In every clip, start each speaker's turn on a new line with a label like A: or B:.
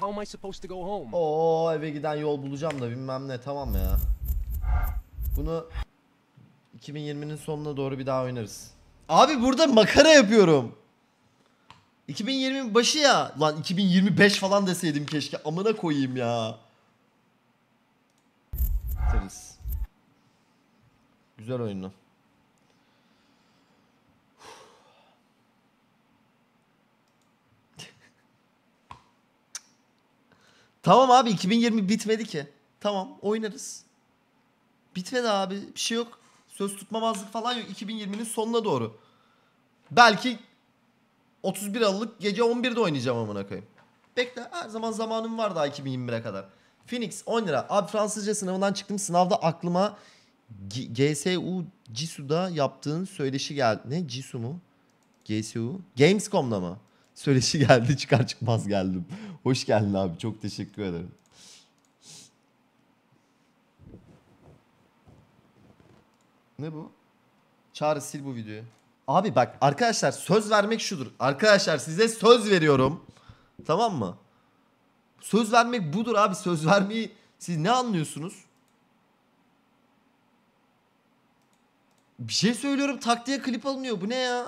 A: how am I supposed to go home? Oo eve giden yol bulacağım da bilmem ne tamam ya. Bunu 2020'nin sonuna doğru bir daha oynarız. Abi burada makara yapıyorum. 2020 başı ya. Lan 2025 falan deseydim keşke. Amına koyayım ya. Temiz. Güzel oyunlu. Tamam abi 2020 bitmedi ki. Tamam oynarız. Bitmedi abi bir şey yok. Söz tutmamazlık falan yok 2020'nin sonuna doğru. Belki 31 Aralık gece 11'de oynayacağım amına koyayım. Bekle her zaman zamanım var daha 2021'e kadar. Phoenix 10 lira. Abi Fransızca sınavından çıktım. Sınavda aklıma G GSU Cisu'da yaptığın söyleşi geldi. Ne Cisu mu? GSU? Gamescom'da mı? Söyleşi geldi çıkar çıkmaz geldim. Hoş geldin abi. Çok teşekkür ederim. Ne bu? Çağrı sil bu videoyu. Abi bak arkadaşlar söz vermek şudur. Arkadaşlar size söz veriyorum. Tamam mı? Söz vermek budur abi. Söz vermeyi siz ne anlıyorsunuz? Bir şey söylüyorum tak klip alınıyor. Bu ne ya?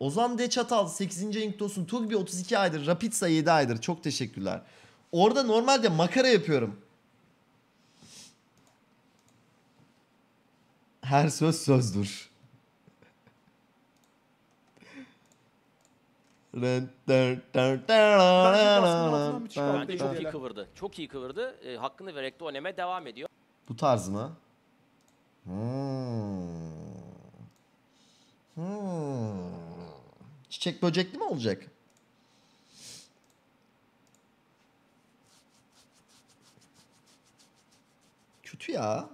A: Ozan De Çatal 8. ayın olsun. Tugbi 32 aydır. Rapitsa 7 aydır. Çok teşekkürler. Orada normalde makara yapıyorum. Her söz sözdür. çok iyi kıvırdı. Çok iyi kıvırdı. E, hakkını vererek de oynamaya devam ediyor. Bu tarz mı? Hmm. Hmm. Çiçek böcekli mi olacak? Kötü ya.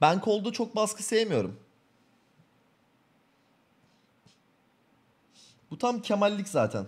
A: Ben kolda çok baskı sevmiyorum. Bu tam kemallik zaten.